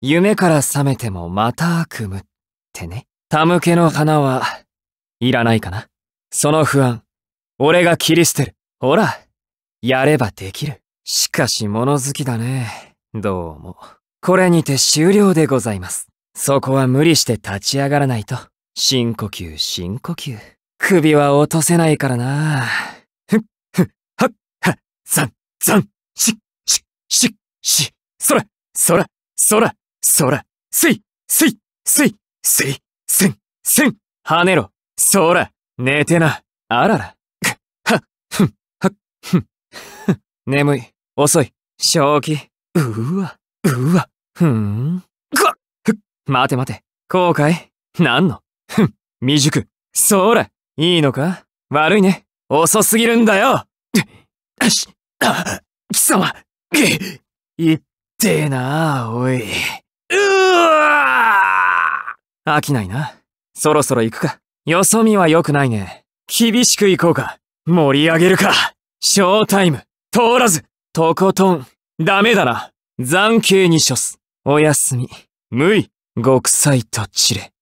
夢から覚めてもまた悪夢ってね。手向けの花は、いらないかな。その不安、俺が切り捨てる。ほら、やればできる。しかし物好きだね。どうも。これにて終了でございます。そこは無理して立ち上がらないと。深呼吸、深呼吸。首は落とせないからな。ふっ、ふっ、はっ、はっ、ざん、ざん、し、し、し、し、そら、そら、そら。そら、すい、すい、すい、すい、せん、せん、跳ねろ、そら、寝てな、あらら、は、ふん、は、ふん、眠い、遅い、正気、うわ、うわ、ふーん、ぐわ、ふ、待て待て、後悔、なんの、ふん、未熟、そら、いいのか悪いね、遅すぎるんだよし、あ、貴様、いってえなあ、おい。飽きないな。そろそろ行くか。よそ見は良くないね。厳しく行こうか。盛り上げるか。ショータイム。通らず。とことん。ダメだな。残刑に処す。おやすみ。無意、極彩と散れ。